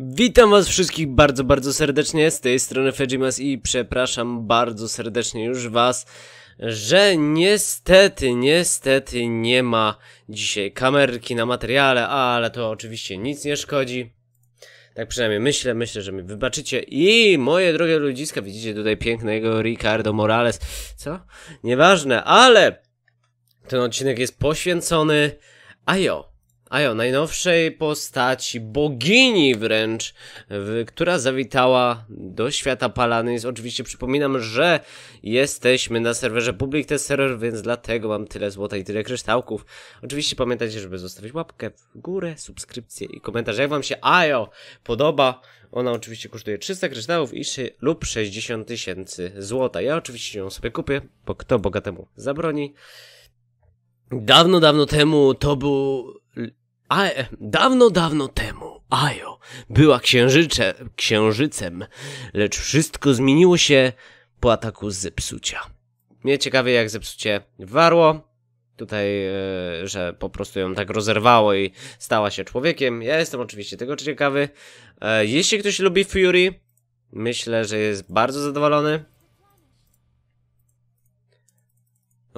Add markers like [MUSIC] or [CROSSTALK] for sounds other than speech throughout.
Witam was wszystkich bardzo, bardzo serdecznie, z tej strony Fejimas i przepraszam bardzo serdecznie już was, że niestety, niestety nie ma dzisiaj kamerki na materiale, ale to oczywiście nic nie szkodzi. Tak przynajmniej myślę, myślę, że mi wybaczycie. I moje drogie ludziska, widzicie tutaj pięknego Ricardo Morales, co? Nieważne, ale ten odcinek jest poświęcony Ajo a jo, najnowszej postaci, bogini wręcz, w, która zawitała do świata Palany. Jest oczywiście przypominam, że jesteśmy na serwerze Public Test Server, więc dlatego mam tyle złota i tyle kryształków. Oczywiście pamiętajcie, żeby zostawić łapkę w górę, subskrypcję i komentarz, jak wam się Ajo podoba. Ona oczywiście kosztuje 300 kryształów i lub 60 tysięcy złota. Ja oczywiście ją sobie kupię, bo kto bogatemu zabroni. Dawno, dawno temu to był a, e, dawno, dawno temu Ajo była księżycze, księżycem, lecz wszystko zmieniło się po ataku zepsucia. Mnie ciekawie jak zepsucie warło. Tutaj, e, że po prostu ją tak rozerwało i stała się człowiekiem. Ja jestem oczywiście tego ciekawy. E, jeśli ktoś lubi Fury, myślę, że jest bardzo zadowolony.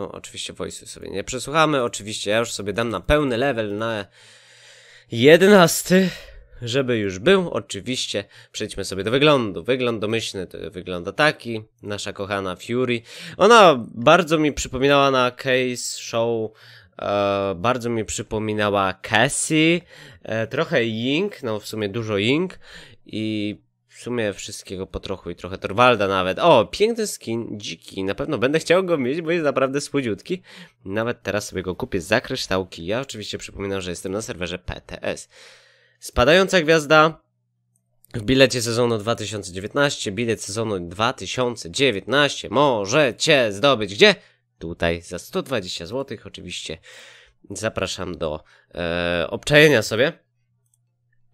no oczywiście voice'y sobie nie przesłuchamy, oczywiście ja już sobie dam na pełny level na jedenasty żeby już był. Oczywiście przejdźmy sobie do wyglądu. Wygląd domyślny to wygląda taki, nasza kochana Fury. Ona bardzo mi przypominała na case show E, bardzo mi przypominała Cassie, e, trochę Ying, no w sumie dużo Ying i w sumie wszystkiego po trochu i trochę Torwalda nawet. O, piękny skin, dziki. Na pewno będę chciał go mieć, bo jest naprawdę słodziutki. Nawet teraz sobie go kupię za kryształki. Ja oczywiście przypominam, że jestem na serwerze PTS. Spadająca gwiazda w bilecie sezonu 2019. Bilet sezonu 2019 możecie zdobyć. Gdzie? Tutaj za 120 zł oczywiście. Zapraszam do e, obczajenia sobie.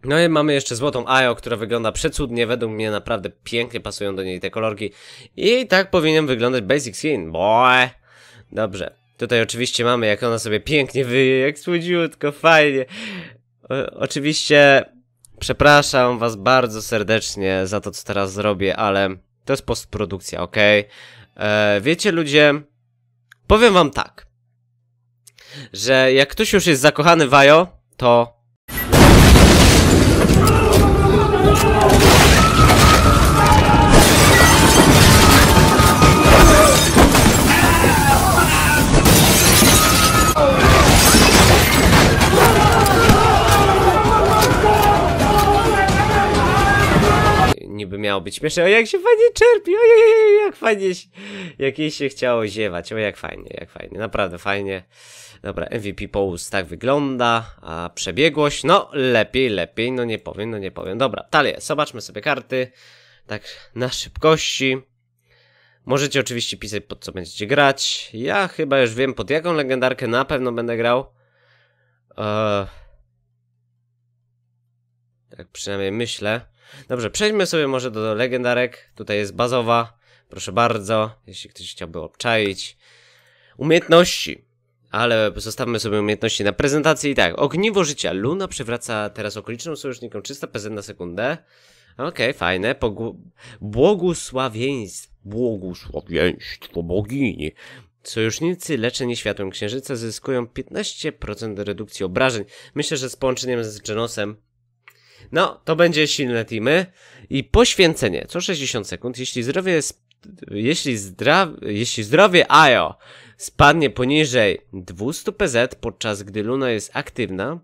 No i mamy jeszcze złotą Ajo, która wygląda przecudnie, według mnie naprawdę pięknie pasują do niej te kolorki. I tak powinien wyglądać Basic Skin, boe. Dobrze, tutaj oczywiście mamy jak ona sobie pięknie wyje, jak słodziutko, fajnie. O, oczywiście przepraszam was bardzo serdecznie za to, co teraz zrobię, ale to jest postprodukcja, ok? E, wiecie ludzie, powiem wam tak, że jak ktoś już jest zakochany w Ajo, to niby miało być śmieszne, o jak się fajnie czerpi, ojej, jak fajnie, jak jej się chciało ziewać, o jak fajnie, jak fajnie, naprawdę fajnie. Dobra, MVP Post tak wygląda, a przebiegłość, no lepiej, lepiej, no nie powiem, no nie powiem. Dobra, talie, zobaczmy sobie karty, tak na szybkości. Możecie oczywiście pisać pod co będziecie grać. Ja chyba już wiem pod jaką legendarkę na pewno będę grał. Eee... Tak przynajmniej myślę. Dobrze, przejdźmy sobie może do legendarek. Tutaj jest bazowa. Proszę bardzo, jeśli ktoś chciałby obczaić. Umiejętności. Ale zostawmy sobie umiejętności na prezentację i tak. Ogniwo życia. Luna przywraca teraz okolicznym sojusznikom 300% na sekundę. Okej, okay, fajne. Pogu... Błogosławieństwo. Błogosławieństwo bogini. Sojusznicy leczeni światłem księżyca zyskują 15% redukcji obrażeń. Myślę, że z połączeniem z Genosem no, to będzie silne teamy. I poświęcenie, co 60 sekund. Jeśli zdrowie jest jeśli, zdra, jeśli zdrowie Ajo e spadnie poniżej 200 PZ, podczas gdy Luna jest aktywna,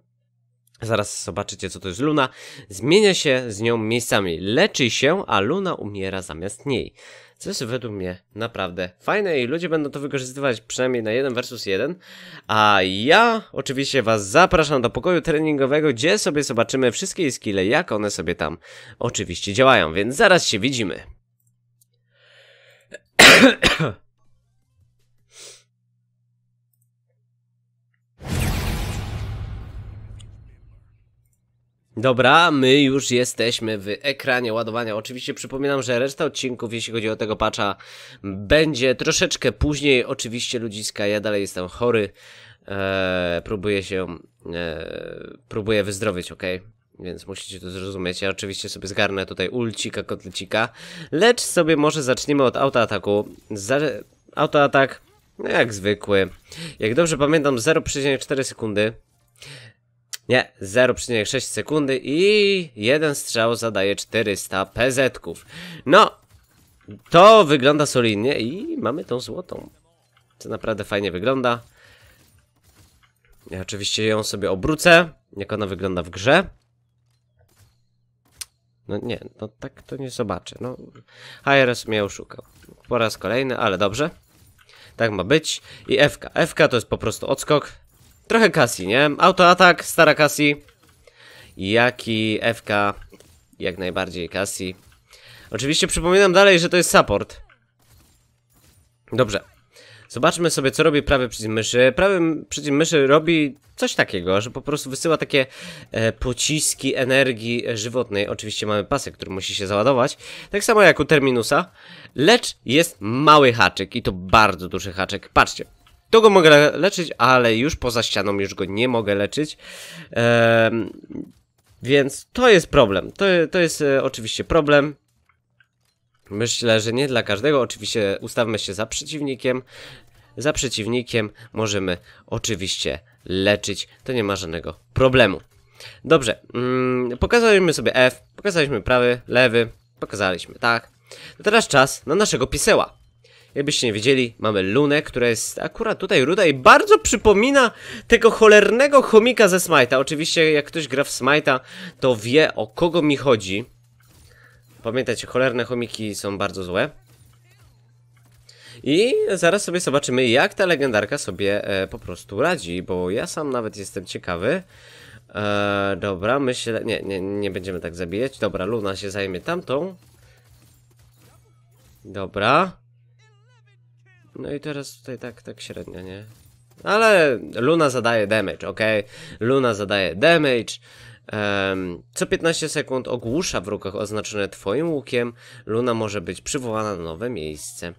zaraz zobaczycie co to jest Luna, zmienia się z nią miejscami, leczy się, a Luna umiera zamiast niej. Co jest według mnie naprawdę fajne i ludzie będą to wykorzystywać przynajmniej na 1 versus 1. A ja oczywiście was zapraszam do pokoju treningowego, gdzie sobie zobaczymy wszystkie skille, jak one sobie tam oczywiście działają. Więc zaraz się widzimy. [COUGHS] Dobra, my już jesteśmy w ekranie ładowania. Oczywiście przypominam, że reszta odcinków, jeśli chodzi o tego patcha, będzie troszeczkę później. Oczywiście ludziska, ja dalej jestem chory. Eee, próbuję się... Eee, próbuję wyzdrowieć, ok? więc musicie to zrozumieć. Ja oczywiście sobie zgarnę tutaj ulcika, kotlecika, lecz sobie może zaczniemy od autoataku. Autoatak, no jak zwykły. Jak dobrze pamiętam, 0,4 sekundy. Nie, 0,6 sekundy i jeden strzał zadaje 400 PZ-ków. No, to wygląda solidnie i mamy tą złotą. Co naprawdę fajnie wygląda. Ja oczywiście ją sobie obrócę, jak ona wygląda w grze. No nie, no tak to nie zobaczę. No, HRS mnie oszukał. Po raz kolejny, ale dobrze. Tak ma być. I FK. FK to jest po prostu odskok. Trochę Kasi, nie? Autoatak, stara Kasi. Jaki FK. Jak najbardziej Kasi. Oczywiście przypominam dalej, że to jest support. Dobrze. Zobaczmy sobie, co robi prawy przycisk myszy. Prawy przycisk myszy robi coś takiego, że po prostu wysyła takie e, pociski energii żywotnej. Oczywiście mamy pasek, który musi się załadować. Tak samo jak u Terminusa. Lecz jest mały haczyk i to bardzo duży haczyk. Patrzcie. To go mogę leczyć, ale już poza ścianą już go nie mogę leczyć. Ehm, więc to jest problem. To, to jest e, oczywiście problem. Myślę, że nie dla każdego. Oczywiście ustawmy się za przeciwnikiem. Za przeciwnikiem możemy oczywiście leczyć. To nie ma żadnego problemu. Dobrze, mm, pokazaliśmy sobie F, pokazaliśmy prawy, lewy, pokazaliśmy, tak. No teraz czas na naszego piseła. Jakbyście nie wiedzieli, mamy Lunę, która jest akurat tutaj ruda i bardzo przypomina tego cholernego chomika ze Smite'a. Oczywiście jak ktoś gra w Smite'a, to wie o kogo mi chodzi. Pamiętajcie, cholerne chomiki są bardzo złe. I zaraz sobie zobaczymy, jak ta legendarka sobie e, po prostu radzi, bo ja sam nawet jestem ciekawy. E, dobra, myślę... Nie, nie, nie będziemy tak zabijać. Dobra, Luna się zajmie tamtą. Dobra. No i teraz tutaj tak, tak średnio, nie? Ale Luna zadaje damage, ok? Luna zadaje damage. Co 15 sekund ogłusza w wróg oznaczone twoim łukiem. Luna może być przywołana na nowe miejsce.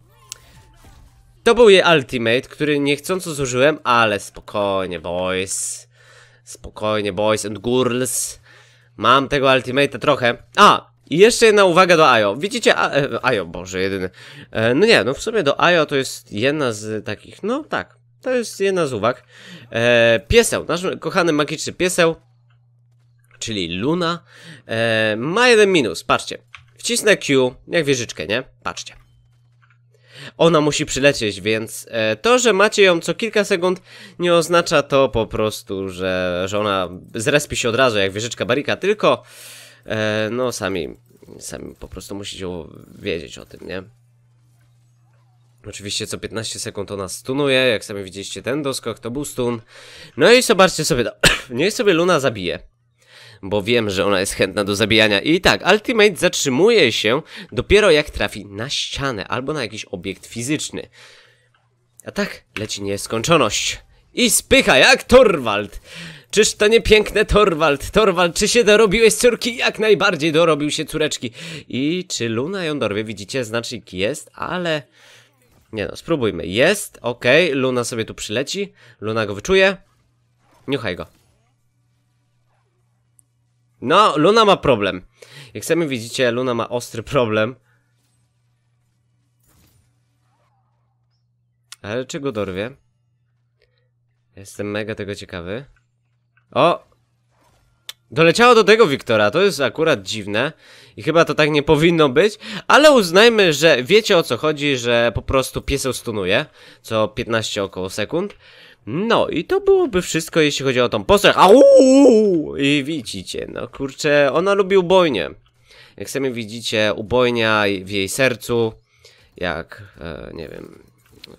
To był jej ultimate, który niechcąco zużyłem, ale spokojnie boys. Spokojnie boys and girls. Mam tego ultimate'a trochę. A, i jeszcze jedna uwaga do Ajo. Widzicie, Ajo, e, boże, jedyny. E, no nie, no w sumie do Ajo to jest jedna z takich, no tak, to jest jedna z uwag. E, pieseł, nasz kochany magiczny pieseł czyli Luna, e, ma jeden minus. Patrzcie. Wcisnę Q, jak wieżyczkę, nie? Patrzcie. Ona musi przylecieć, więc e, to, że macie ją co kilka sekund, nie oznacza to po prostu, że, że ona zrespi się od razu, jak wieżyczka barika, tylko e, no sami, sami po prostu musicie wiedzieć o tym, nie? Oczywiście co 15 sekund ona stunuje, jak sami widzieliście ten doskok to był stun. No i zobaczcie sobie, to. No, [COUGHS] niech sobie Luna zabije bo wiem, że ona jest chętna do zabijania. I tak, Ultimate zatrzymuje się dopiero jak trafi na ścianę albo na jakiś obiekt fizyczny. A tak, leci nieskończoność. I spycha jak Torwald. Czyż to nie piękne Torwald? Torwald, czy się dorobiłeś córki? Jak najbardziej dorobił się córeczki. I czy Luna ją dorwie? Widzicie, znacznik jest, ale... Nie no, spróbujmy. Jest, okej, okay. Luna sobie tu przyleci. Luna go wyczuje. Niuchaj go. No, Luna ma problem. Jak sami widzicie, Luna ma ostry problem. Ale czego dorwie? Jestem mega tego ciekawy. O! Doleciało do tego Wiktora, to jest akurat dziwne i chyba to tak nie powinno być, ale uznajmy, że wiecie o co chodzi, że po prostu pies stunuje co 15 około sekund. No i to byłoby wszystko, jeśli chodzi o tą postać. Auuu! I widzicie, no kurczę, ona lubi ubojnie. Jak sami widzicie, ubojnia w jej sercu, jak, e, nie wiem,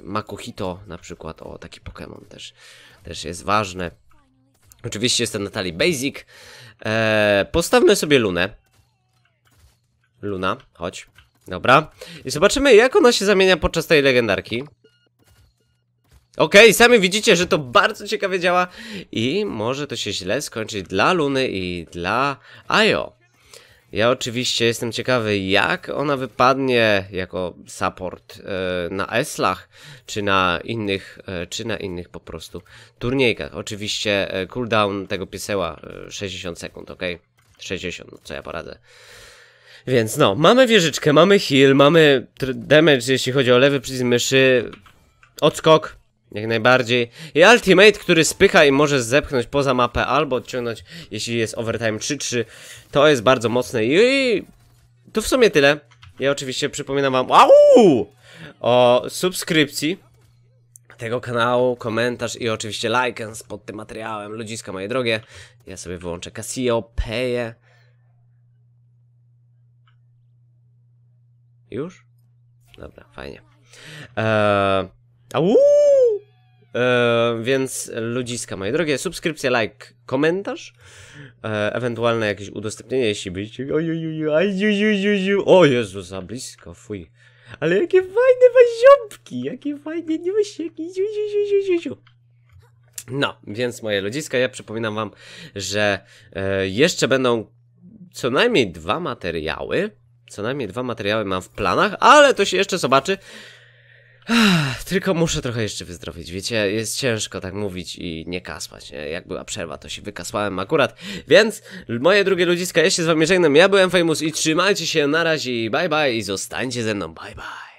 Makuhito na przykład, o taki Pokémon też, też jest ważny. Oczywiście jestem to talii Basic. E, postawmy sobie Lunę. Luna, chodź. Dobra. I zobaczymy, jak ona się zamienia podczas tej legendarki. Okej, okay, sami widzicie, że to bardzo ciekawie działa i może to się źle skończyć dla Luny i dla Ajo. Ja oczywiście jestem ciekawy, jak ona wypadnie jako support yy, na Eslach, czy na innych, yy, czy na innych po prostu turniejkach. Oczywiście yy, cooldown tego piseła 60 sekund, ok? 60, no co ja poradzę. Więc no, mamy wieżyczkę, mamy heal, mamy damage, jeśli chodzi o lewy przycisk myszy, odskok, jak najbardziej. I ultimate, który spycha i może zepchnąć poza mapę albo odciągnąć, jeśli jest overtime 3-3. To jest bardzo mocne i... To w sumie tyle. Ja oczywiście przypominam wam au! o subskrypcji tego kanału, komentarz i oczywiście lajkę like pod tym materiałem. Ludziska moje drogie. Ja sobie wyłączę Casio, Peje. Już? Dobra, fajnie. Eee, au! E, więc ludziska, moje drogie, subskrypcja, like, komentarz, e, ewentualne jakieś udostępnienie, jeśli byście... O Jezu, za blisko, fuj. Ale jakie fajne waziąbki, jakie fajne niusieki, ziu, No, więc moje ludziska, ja przypominam wam, że e, jeszcze będą co najmniej dwa materiały, co najmniej dwa materiały mam w planach, ale to się jeszcze zobaczy. Tylko muszę trochę jeszcze wyzdrowieć, wiecie, jest ciężko tak mówić i nie kasłać, nie? jak była przerwa to się wykasłałem akurat, więc moje drugie ludziska, ja się z wami żegnam, ja byłem Famous i trzymajcie się, na razie, bye bye i zostańcie ze mną, bye bye.